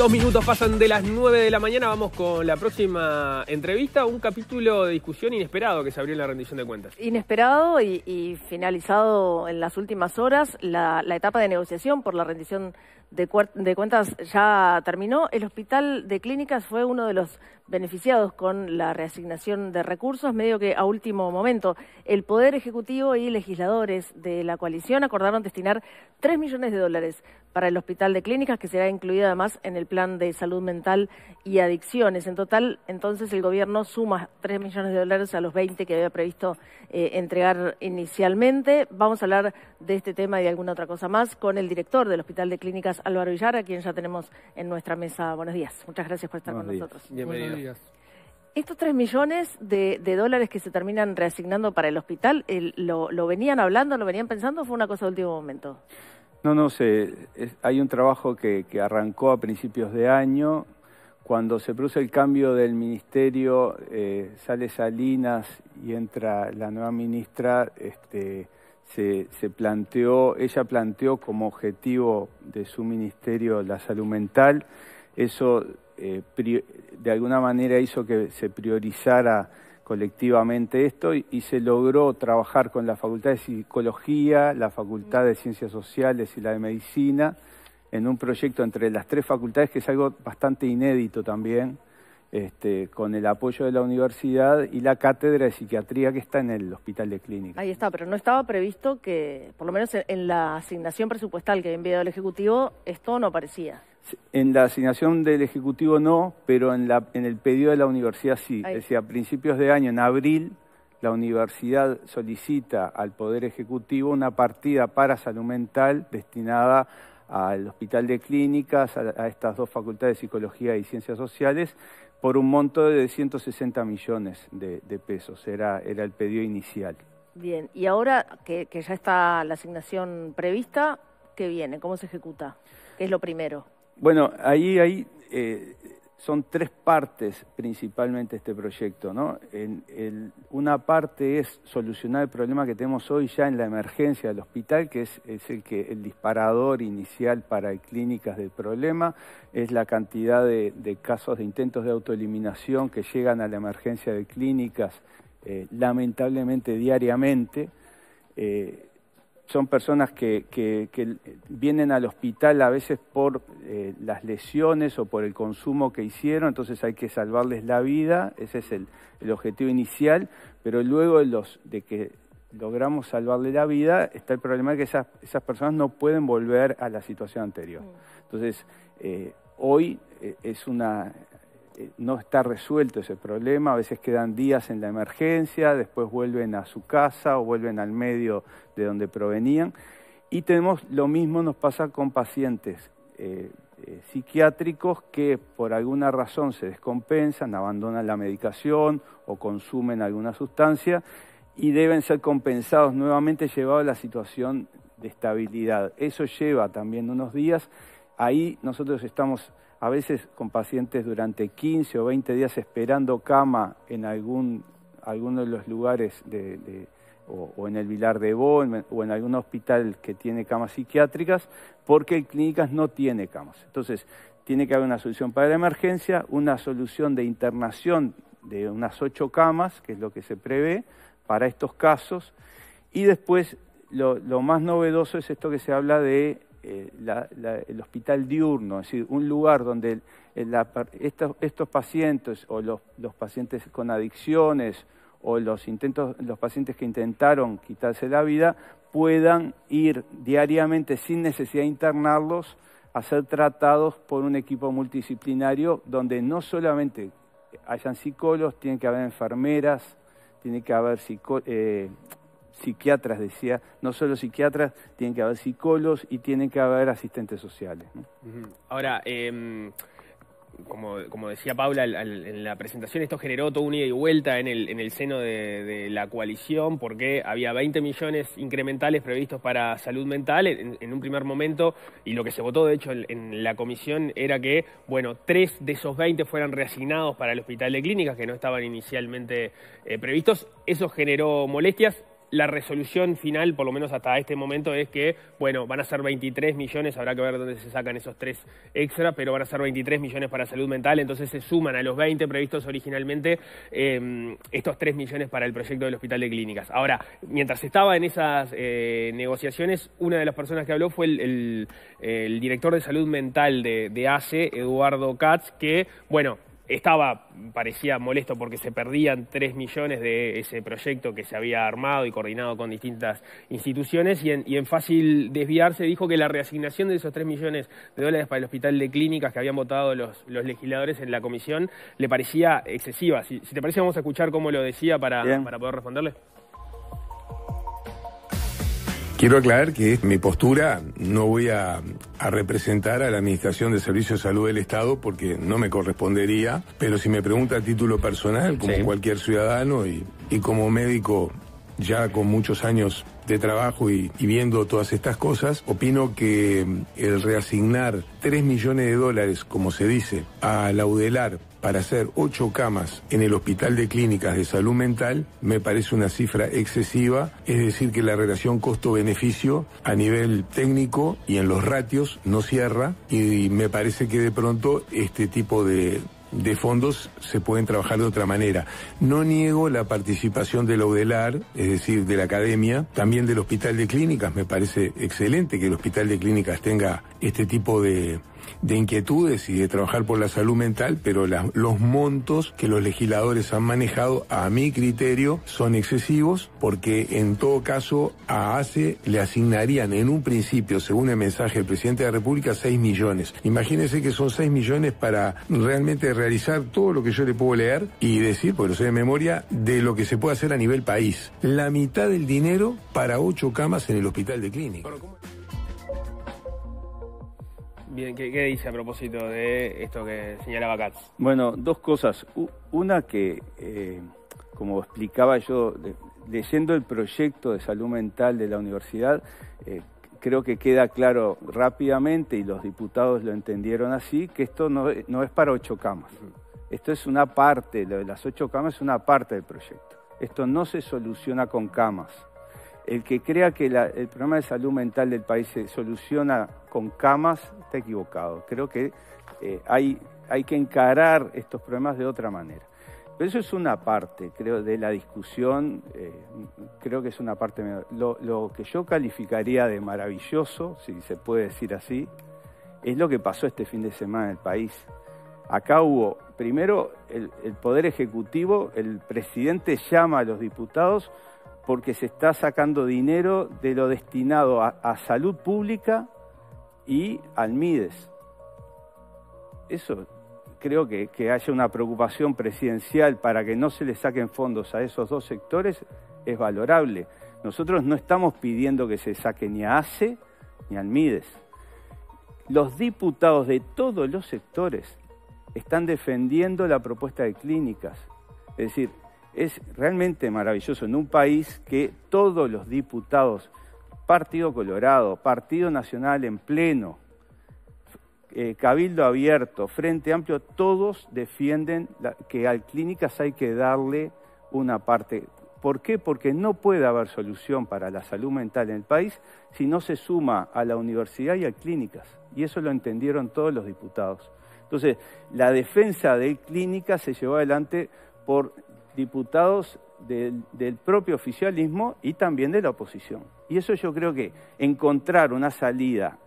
Dos minutos pasan de las 9 de la mañana, vamos con la próxima entrevista, un capítulo de discusión inesperado que se abrió en la rendición de cuentas. Inesperado y, finalizado en las últimas horas, la, etapa de negociación por la rendición de, cuentas ya terminó. El Hospital de Clínicas fue uno de los beneficiados con la reasignación de recursos, medio que a último momento. El Poder Ejecutivo y legisladores de la coalición acordaron destinar tres millones de dólares para el Hospital de Clínicas, que será incluido además en el plan de salud mental y adicciones. En total, entonces, el gobierno suma 3 millones de dólares a los 20 que había previsto eh, entregar inicialmente. Vamos a hablar de este tema y de alguna otra cosa más con el director del Hospital de Clínicas, Álvaro Villar, a quien ya tenemos en nuestra mesa. Buenos días. Muchas gracias por estar con nosotros. Buenos días. Estos 3 millones de, dólares que se terminan reasignando para el hospital, eh, lo, lo, venían hablando, lo venían pensando o fue una cosa de último momento? No, no sé. hay un trabajo que, arrancó a principios de año. Cuando se produce el cambio del ministerio, eh, sale Salinas y entra la nueva ministra, este, se, planteó, ella planteó como objetivo de su ministerio la salud mental. Eso eh, de alguna manera hizo que se priorizara colectivamente esto y, se logró trabajar con la Facultad de Psicología, la Facultad de Ciencias Sociales y la de Medicina en un proyecto entre las tres facultades que es algo bastante inédito también, este, con el apoyo de la universidad y la cátedra de psiquiatría que está en el Hospital de Clínica. Ahí está, pero no estaba previsto que, por lo menos en la asignación presupuestal que había enviado el Ejecutivo, esto no aparecía. En la asignación del Ejecutivo no, pero en, el pedido de la universidad sí. Es decir, a principios de año, en abril, la universidad solicita al Poder Ejecutivo una partida para salud mental destinada al Hospital de Clínicas, a, estas dos facultades de Psicología y Ciencias Sociales, por un monto de 160 millones de, pesos. Era, el pedido inicial. Bien, y ahora que ya está la asignación prevista, ¿qué viene? ¿Cómo se ejecuta? ¿Qué es lo primero? Bueno, ahí, ahí eh, son tres partes principalmente este proyecto. ¿no? una parte es solucionar el problema que tenemos hoy ya en la emergencia del hospital, que es, el, que, el disparador inicial para clínicas del problema, es la cantidad de, casos de intentos de autoeliminación que llegan a la emergencia de clínicas eh, lamentablemente diariamente. Eh, son personas que, vienen al hospital a veces por eh, las lesiones o por el consumo que hicieron, entonces hay que salvarles la vida, ese es el, objetivo inicial, pero luego de, los, de que logramos salvarle la vida, está el problema de que esas, personas no pueden volver a la situación anterior. Entonces, eh, hoy eh, es una, eh, no está resuelto ese problema, a veces quedan días en la emergencia, después vuelven a su casa o vuelven al medio de donde provenían. Y tenemos lo mismo nos pasa con pacientes eh, eh, psiquiátricos que por alguna razón se descompensan, abandonan la medicación o consumen alguna sustancia y deben ser compensados nuevamente llevado a la situación de estabilidad. Eso lleva también unos días. Ahí nosotros estamos a veces con pacientes durante 15 o 20 días esperando cama en algún, alguno de los lugares o, en el Vilar de Bo o en algún hospital que tiene camas psiquiátricas, porque el Clínicas no tiene camas. Entonces, tiene que haber una solución para la emergencia, una solución de internación de unas ocho camas, que es lo que se prevé para estos casos, y después lo más novedoso es esto que se habla de eh, el hospital diurno, es decir, un lugar donde estos, pacientes o los, pacientes con adicciones o los, intentos, los pacientes que intentaron quitarse la vida puedan ir diariamente sin necesidad de internarlos a ser tratados por un equipo multidisciplinario donde no solamente hayan psicólogos, tienen que haber enfermeras, tiene que haber psicólogos, eh, psiquiatras, decía, no solo psiquiatras, tienen que haber psicólogos y tienen que haber asistentes sociales. Ahora, em, como, decía Paula en la presentación, esto generó toda una ida y vuelta en el, seno de, la coalición porque había 20 millones incrementales previstos para salud mental en, un primer momento y lo que se votó, de hecho, en, la comisión era que, bueno, tres de esos 20 fueran reasignados para el hospital de clínicas que no estaban inicialmente eh, previstos. Eso generó molestias la resolución final, por lo menos hasta este momento, es que, bueno, van a ser 23 millones, habrá que ver dónde se sacan esos tres extra, pero van a ser 23 millones para salud mental, entonces se suman a los 20 previstos originalmente em, estos 3 millones para el proyecto del Hospital de Clínicas. Ahora, mientras estaba en esas eh, negociaciones, una de las personas que habló fue el, director de salud mental de, de ACE, Eduardo Katz, que, bueno, estaba, parecía molesto porque se perdían 3 millones de ese proyecto que se había armado y coordinado con distintas instituciones y en, fácil desviarse dijo que la reasignación de esos 3 millones de dólares para el hospital de clínicas que habían votado los, los legisladores en la comisión le parecía excesiva. Si, te parece vamos a escuchar cómo lo decía para, para poder responderle. Quiero aclarar que mi postura no voy a, representar a la Administración de Servicios de Salud del Estado porque no me correspondería, pero si me pregunta a título personal, como cualquier ciudadano y, como médico ya con muchos años de trabajo y, viendo todas estas cosas, opino que el reasignar 3 millones de dólares, como se dice, a laudelar para hacer ocho camas en el Hospital de Clínicas de Salud Mental me parece una cifra excesiva, es decir, que la relación costo-beneficio a nivel técnico y en los ratios no cierra y me parece que de pronto este tipo de, fondos se pueden trabajar de otra manera. No niego la participación de la UDELAR, es decir, de la academia, también del Hospital de Clínicas. Me parece excelente que el Hospital de Clínicas tenga este tipo de, de inquietudes y de trabajar por la salud mental, pero los montos que los legisladores han manejado, a mi criterio, son excesivos porque en todo caso a ACE le asignarían en un principio, según el mensaje del presidente de la República, 6 millones. Imagínense que son 6 millones para realmente realizar todo lo que yo le puedo leer y decir, porque lo sé de memoria, de lo que se puede hacer a nivel país. La mitad del dinero para ocho camas en el hospital de clínica. Bien, ¿qué, dice a propósito de esto que señalaba Katz? Bueno, dos cosas. Una que, eh, como explicaba yo, leyendo el proyecto de salud mental de la universidad, eh, creo que queda claro rápidamente, y los diputados lo entendieron así, que esto no, no es para ocho camas. Esto es una parte, lo de las ocho camas es una parte del proyecto. Esto no se soluciona con camas el que crea que el problema de salud mental del país se soluciona con camas está equivocado. Creo que eh, hay, que encarar estos problemas de otra manera. Pero eso es una parte, creo, de la discusión, eh, creo que es una parte Lo, que yo calificaría de maravilloso, si se puede decir así, es lo que pasó este fin de semana en el país. Acá hubo, primero, el Poder Ejecutivo, el presidente llama a los diputados porque se está sacando dinero de lo destinado a, salud pública y al MIDES. Eso creo que, que haya una preocupación presidencial para que no se le saquen fondos a esos dos sectores es valorable. Nosotros no estamos pidiendo que se saque ni a ACE ni al MIDES. Los diputados de todos los sectores están defendiendo la propuesta de clínicas. Es decir, es realmente maravilloso en un país que todos los diputados, Partido Colorado, Partido Nacional en pleno, eh, Cabildo Abierto, Frente Amplio, todos defienden que al clínicas hay que darle una parte. ¿Por qué? Porque no puede haber solución para la salud mental en el país si no se suma a la universidad y a clínicas. Y eso lo entendieron todos los diputados. Entonces, la defensa de clínicas se llevó adelante por diputados del, propio oficialismo y también de la oposición. Y eso yo creo que encontrar una salida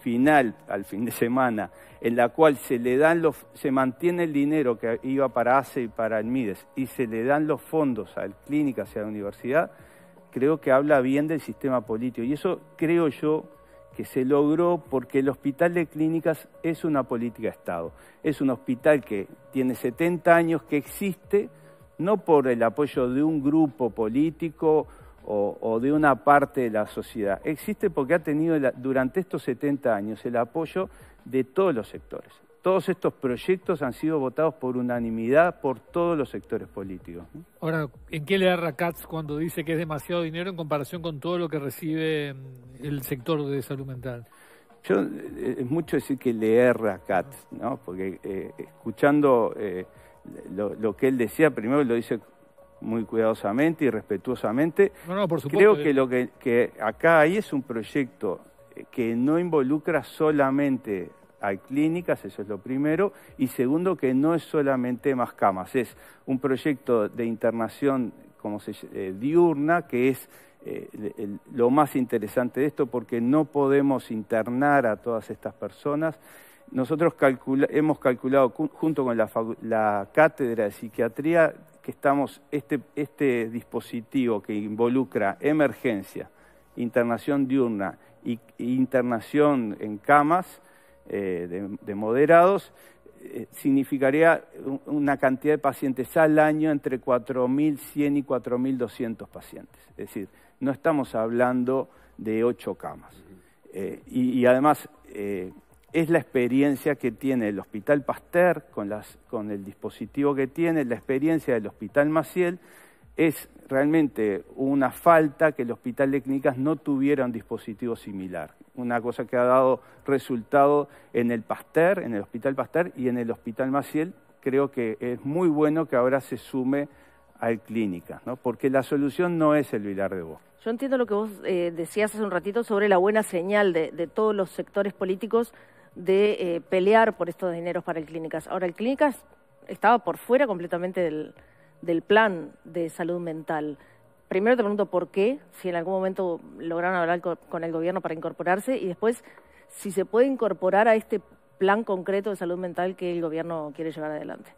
final al fin de semana en la cual se le dan los se mantiene el dinero que iba para ACE y para el MIDES y se le dan los fondos a Clínicas clínica hacia la universidad, creo que habla bien del sistema político y eso creo yo que se logró porque el hospital de clínicas es una política de Estado. Es un hospital que tiene 70 años que existe, no por el apoyo de un grupo político o, de una parte de la sociedad. Existe porque ha tenido durante estos 70 años el apoyo de todos los sectores. Todos estos proyectos han sido votados por unanimidad por todos los sectores políticos. Ahora, ¿en qué le da Katz cuando dice que es demasiado dinero en comparación con todo lo que recibe mm, el sector de salud mental? Yo, eh, es mucho decir que le erra Katz, ¿no? Porque eh, escuchando eh, lo, que él decía, primero lo dice muy cuidadosamente y respetuosamente. Creo que lo que, acá hay es un proyecto eh, que no involucra solamente a clínicas, eso es lo primero, y segundo que no es solamente más camas, es un proyecto de internación como se, eh, diurna que es eh, lo más interesante de esto porque no podemos internar a todas estas personas nosotros hemos calculado junto con la, cátedra de psiquiatría que estamos este, este dispositivo que involucra emergencia, internación diurna e internación en camas eh, de, moderados, eh, significaría una cantidad de pacientes al año entre 4.100 y 4.200 pacientes. Es decir, no estamos hablando de ocho camas. Eh, y, además es la experiencia que tiene el Hospital Pasteur con, el dispositivo que tiene, la experiencia del Hospital Maciel, es realmente una falta que el Hospital de Clínicas no tuviera un dispositivo similar. Una cosa que ha dado resultado en el Pasteur, en el Hospital Pasteur y en el Hospital Maciel, creo que es muy bueno que ahora se sume al Clínica, ¿no? porque la solución no es el Vilar de vos. Yo entiendo lo que vos eh, decías hace un ratito sobre la buena señal de todos los sectores políticos de eh, pelear por estos dineros para el Clínicas. Ahora, el Clínicas estaba por fuera completamente del, plan de salud mental. Primero te pregunto por qué, si en algún momento lograron hablar con el gobierno para incorporarse y después si se puede incorporar a este plan concreto de salud mental que el gobierno quiere llevar adelante.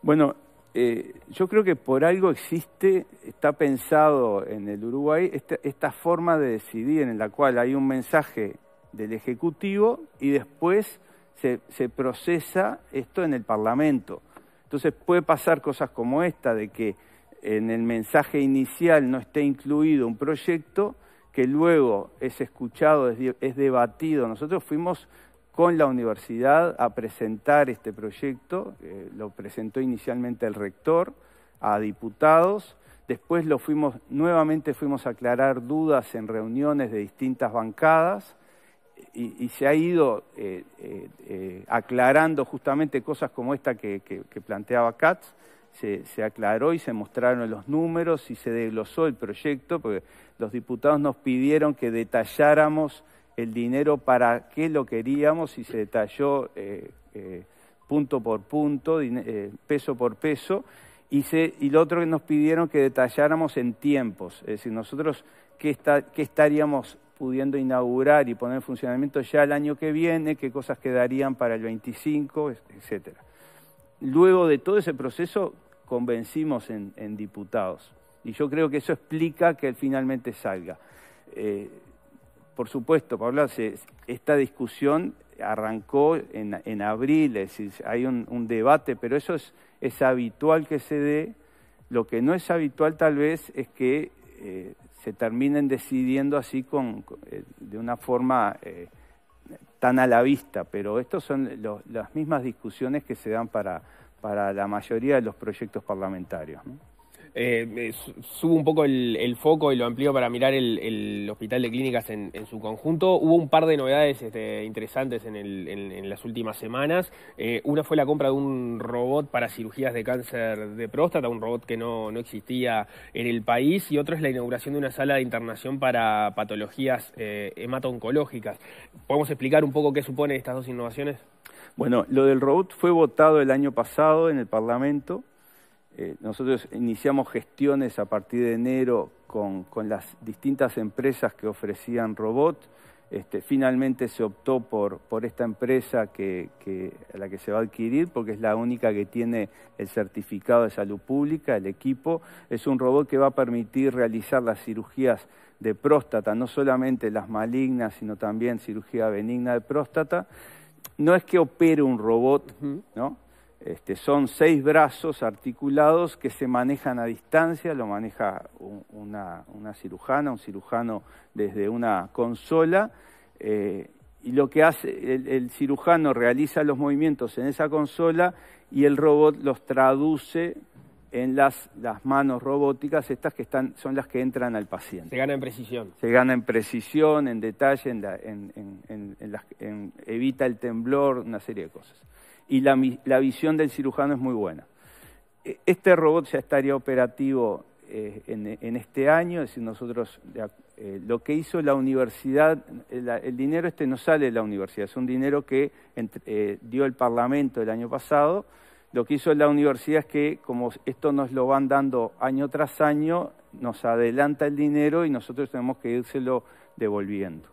Bueno, eh, yo creo que por algo existe, está pensado en el Uruguay, esta forma de decidir en la cual hay un mensaje del Ejecutivo y después se, procesa esto en el Parlamento. Entonces puede pasar cosas como esta, de que en el mensaje inicial no esté incluido un proyecto que luego es escuchado, es, debatido. Nosotros fuimos con la universidad a presentar este proyecto, eh, lo presentó inicialmente el rector a diputados, después lo fuimos, nuevamente fuimos a aclarar dudas en reuniones de distintas bancadas, y, se ha ido eh, eh, eh, aclarando justamente cosas como esta que, planteaba Katz. Se, aclaró y se mostraron los números y se desglosó el proyecto, porque los diputados nos pidieron que detalláramos el dinero para qué lo queríamos y se detalló punto por punto, peso por peso. Y, se, lo otro que nos pidieron que detalláramos en tiempos, es decir, nosotros qué estaríamos pudiendo inaugurar y poner en funcionamiento ya el año que viene, qué cosas quedarían para el 25, etc. Luego de todo ese proceso convencimos en, diputados y yo creo que eso explica que él finalmente salga. Eh, por supuesto, Pablo, esta discusión arrancó en, abril, es decir, hay un, debate, pero eso es, habitual que se dé. Lo que no es habitual tal vez es que eh, se terminen decidiendo así con, eh, de una forma eh, tan a la vista, pero estas son las mismas discusiones que se dan para, la mayoría de los proyectos parlamentarios. Eh, subo un poco el, foco y lo amplío para mirar el, hospital de clínicas en, su conjunto. Hubo un par de novedades este, interesantes en, las últimas semanas. Eh, una fue la compra de un robot para cirugías de cáncer de próstata, un robot que no, existía en el país, y otra es la inauguración de una sala de internación para patologías eh, hemato-oncológicas. ¿Podemos explicar un poco qué suponen estas dos innovaciones? Bueno, lo del robot fue votado el año pasado en el Parlamento eh, nosotros iniciamos gestiones a partir de enero con, las distintas empresas que ofrecían robot. Este, finalmente se optó por, esta empresa a la que se va a adquirir, porque es la única que tiene el certificado de salud pública, el equipo. Es un robot que va a permitir realizar las cirugías de próstata, no solamente las malignas, sino también cirugía benigna de próstata. No es que opere un robot, ¿no? Este, son seis brazos articulados que se manejan a distancia, lo maneja una, cirujana, un cirujano desde una consola, eh, y lo que hace, el, cirujano realiza los movimientos en esa consola y el robot los traduce en las, manos robóticas, estas que son las que entran al paciente. Se gana en precisión. Se gana en precisión, en detalle, evita el temblor, una serie de cosas y la, visión del cirujano es muy buena. E, este robot ya estaría operativo eh, en, este año, es decir, nosotros eh, lo que hizo la universidad, el, dinero este no sale de la universidad, es un dinero que eh, dio el Parlamento el año pasado. Lo que hizo la universidad es que, como esto nos lo van dando año tras año, nos adelanta el dinero y nosotros tenemos que írselo devolviendo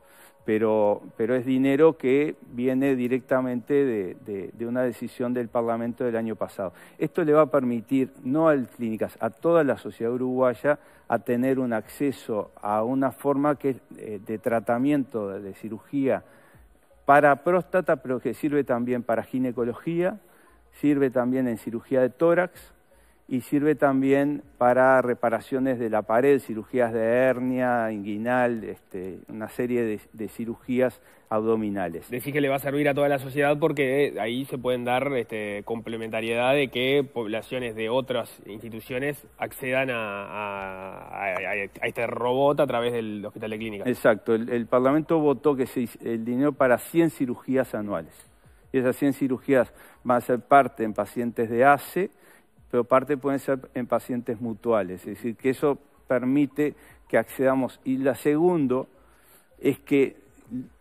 pero, pero es dinero que viene directamente de, una decisión del Parlamento del año pasado. Esto le va a permitir, no las Clínicas, a toda la sociedad uruguaya, a tener un acceso a una forma eh, de tratamiento de cirugía para próstata, pero que sirve también para ginecología, sirve también en cirugía de tórax, y sirve también para reparaciones de la pared, cirugías de hernia, inguinal, este, una serie de, cirugías abdominales. Decís que le va a servir a toda la sociedad porque eh, ahí se pueden dar este, complementariedad de que poblaciones de otras instituciones accedan a, este robot a través del hospital de clínica. Exacto, el, Parlamento votó que se, el dinero para 100 cirugías anuales. Y esas 100 cirugías van a ser parte en pacientes de ACE, pero parte pueden ser en pacientes mutuales, es decir, que eso permite que accedamos. Y la segundo es que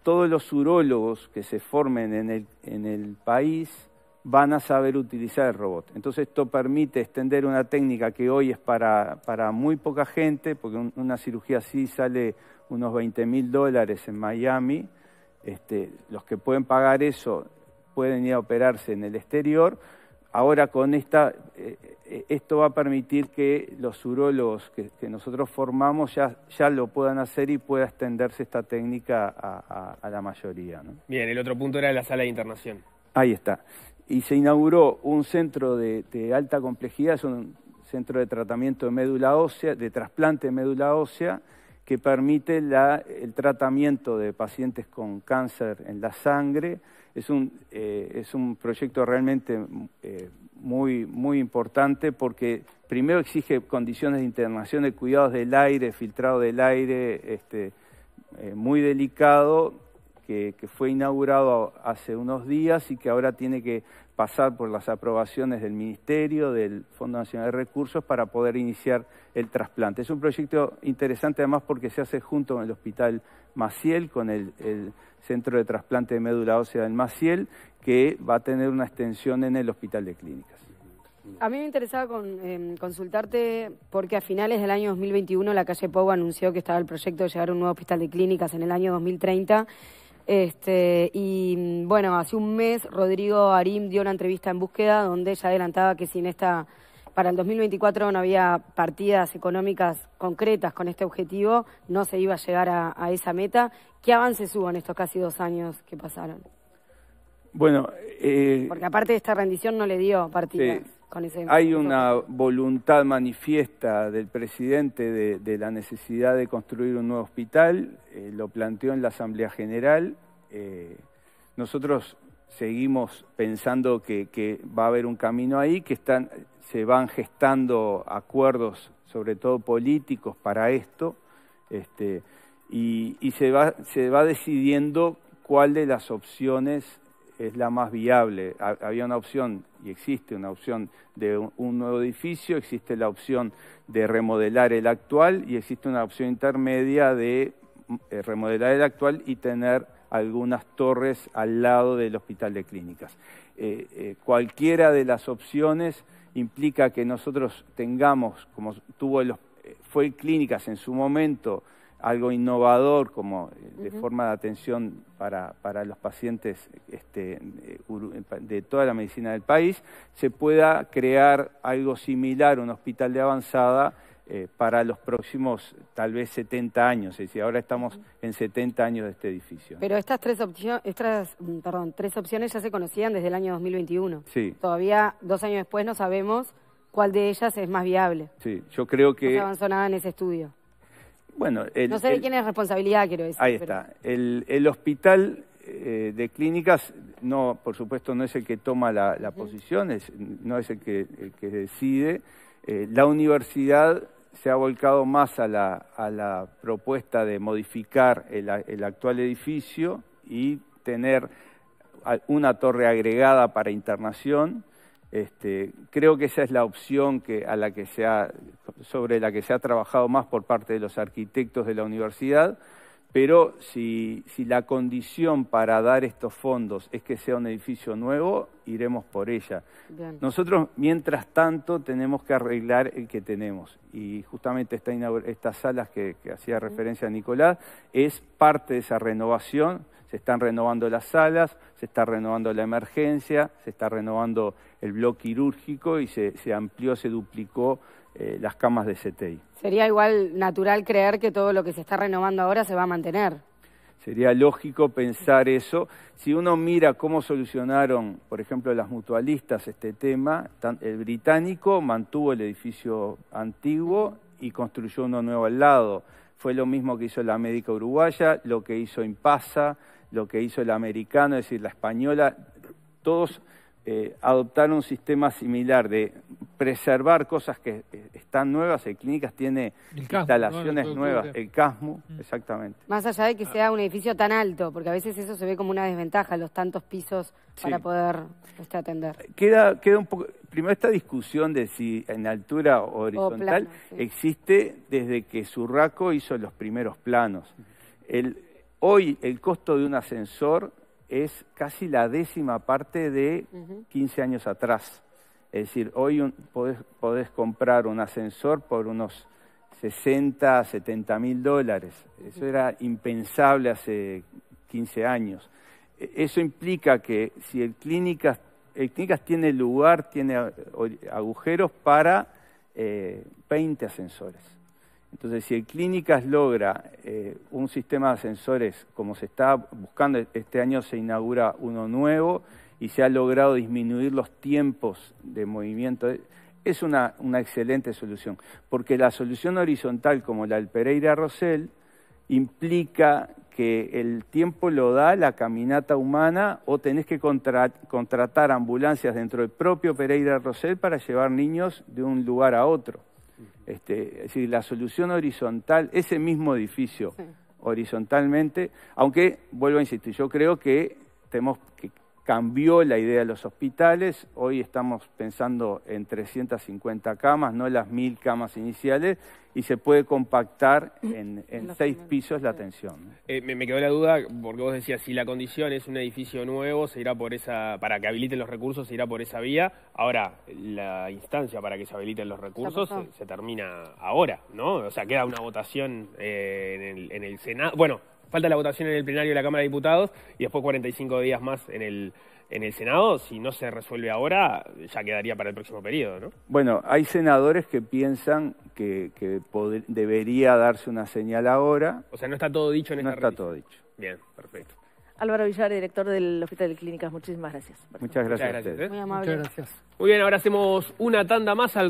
todos los urólogos que se formen en el, país van a saber utilizar el robot. Entonces esto permite extender una técnica que hoy es para, muy poca gente, porque una cirugía así sale unos 20 mil dólares en Miami. Este, los que pueden pagar eso pueden ir a operarse en el exterior, ahora con esta, eh, eh, esto va a permitir que los urólogos que, nosotros formamos ya, lo puedan hacer y pueda extenderse esta técnica a, la mayoría. Bien, el otro punto era la sala de internación. Ahí está. Y se inauguró un centro de, alta complejidad, es un centro de tratamiento de médula ósea, de trasplante de médula ósea, que permite el tratamiento de pacientes con cáncer en la sangre, es un, eh, es un proyecto realmente eh, muy, muy importante porque primero exige condiciones de internación de cuidados del aire, filtrado del aire, este, eh, muy delicado, que, fue inaugurado hace unos días y que ahora tiene que pasar por las aprobaciones del Ministerio, del Fondo Nacional de Recursos, para poder iniciar el trasplante. Es un proyecto interesante además porque se hace junto con el Hospital Maciel, con el, Centro de Trasplante de Médula Ósea del Maciel, que va a tener una extensión en el Hospital de Clínicas. A mí me interesaba con, em, consultarte porque a finales del año 2021 la calle Pogo anunció que estaba el proyecto de llegar un nuevo hospital de clínicas en el año 2030 este, y mm, bueno, hace un mes Rodrigo Arim dio una entrevista en búsqueda donde ella adelantaba que sin esta, para el 2024 no había partidas económicas concretas con este objetivo, no se iba a llegar a, esa meta. ¿Qué avances hubo en estos casi dos años que pasaron? Bueno, eh, porque aparte de esta rendición no le dio partidas. Hay una voluntad manifiesta del presidente de, la necesidad de construir un nuevo hospital, eh, lo planteó en la Asamblea General. Eh, nosotros seguimos pensando que, va a haber un camino ahí, que se van gestando acuerdos, sobre todo políticos, para esto, este, y, se, va, se va decidiendo cuál de las opciones es la más viable. Había una opción, y existe una opción de un nuevo edificio, existe la opción de remodelar el actual y existe una opción intermedia de eh, remodelar el actual y tener algunas torres al lado del hospital de clínicas. Eh, eh, cualquiera de las opciones implica que nosotros tengamos, como tuvo los, fue clínicas en su momento, algo innovador como eh, de forma de atención para, para los pacientes este, de toda la medicina del país, se pueda crear algo similar, un hospital de avanzada, eh, para los próximos tal vez 70 años, es decir, ahora estamos en 70 años de este edificio. Pero estas tres, estas, mm, perdón, tres opciones ya se conocían desde el año 2021. Sí. Todavía dos años después no sabemos cuál de ellas es más viable. Sí, yo creo que... No avanzó nada en ese estudio. Bueno, no sé de quién es responsabilidad, quiero decir. Ahí está. El, el, hospital eh, de clínicas, no, por supuesto, no es el que toma la, posición, es, no es el que, que decide. Eh, la universidad se ha volcado más a la, a la propuesta de modificar el, el actual edificio y tener una torre agregada para internación este, creo que esa es la opción que, a la que se ha, sobre la que se ha trabajado más por parte de los arquitectos de la universidad, pero si, la condición para dar estos fondos es que sea un edificio nuevo, iremos por ella. Nosotros, mientras tanto, tenemos que arreglar el que tenemos. Y justamente esta estas salas que, que hacía referencia a Nicolás es parte de esa renovación se están renovando las salas, se está renovando la emergencia, se está renovando el bloque quirúrgico y se, amplió, se duplicó eh, las camas de CTI. Sería igual natural creer que todo lo que se está renovando ahora se va a mantener. Sería lógico pensar eso. Si uno mira cómo solucionaron, por ejemplo, las mutualistas este tema, el británico mantuvo el edificio antiguo y construyó uno nuevo al lado. Fue lo mismo que hizo la médica uruguaya, lo que hizo Impasa, lo que hizo el americano, es decir, la española, todos eh, adoptaron un sistema similar de preservar cosas que eh, están nuevas. El Clínicas tiene instalaciones nuevas, el casmo, mm. exactamente. Más allá de que sea un edificio tan alto, porque a veces eso se ve como una desventaja, los tantos pisos para poder este, atender. Eh, queda, queda un poco. Primero, esta discusión de si en altura horizontal o horizontal existe desde que Surraco hizo los primeros planos. El, Hoy el costo de un ascensor es casi la décima parte de 15 años atrás. Es decir, hoy podés, comprar un ascensor por unos 60, 70 mil dólares. Eso era impensable hace 15 años. E, eso implica que si el Clínicas, tiene lugar, tiene agujeros para 20 eh, ascensores. Entonces, si el Clínicas logra eh, un sistema de ascensores como se está buscando, este año se inaugura uno nuevo y se ha logrado disminuir los tiempos de movimiento, es una, excelente solución. Porque la solución horizontal como la del Pereira Rosell implica que el tiempo lo da la caminata humana o tenés que contratar ambulancias dentro del propio Pereira Rosell para llevar niños de un lugar a otro. Este, es decir, la solución horizontal, ese mismo edificio horizontalmente, aunque, vuelvo a insistir, yo creo que tenemos que cambió la idea de los hospitales. Hoy estamos pensando en 350 camas, no las mil camas iniciales, y se puede compactar mm. en, seis pisos la atención. Eh, me, quedó la duda, porque vos decías, si la condición es un edificio nuevo, se irá por esa, para que habiliten los recursos, se irá por esa vía. Ahora, la instancia para que se habiliten los recursos se, termina ahora, ¿no? O sea, queda una votación eh, en, el, en el Senado. Bueno, falta la votación en el plenario de la Cámara de Diputados y después 45 días más en el, en el Senado. Si no se resuelve ahora, ya quedaría para el próximo periodo, ¿no? Bueno, hay senadores que piensan que, que debería darse una señal ahora. O sea, no está todo dicho en no esta No está todo dicho. Bien, perfecto. Álvaro Villar, director del Hospital de Clínicas, muchísimas gracias. Muchas gracias, a ustedes. Muy amable. Muchas gracias. Muy bien, ahora hacemos una tanda más al...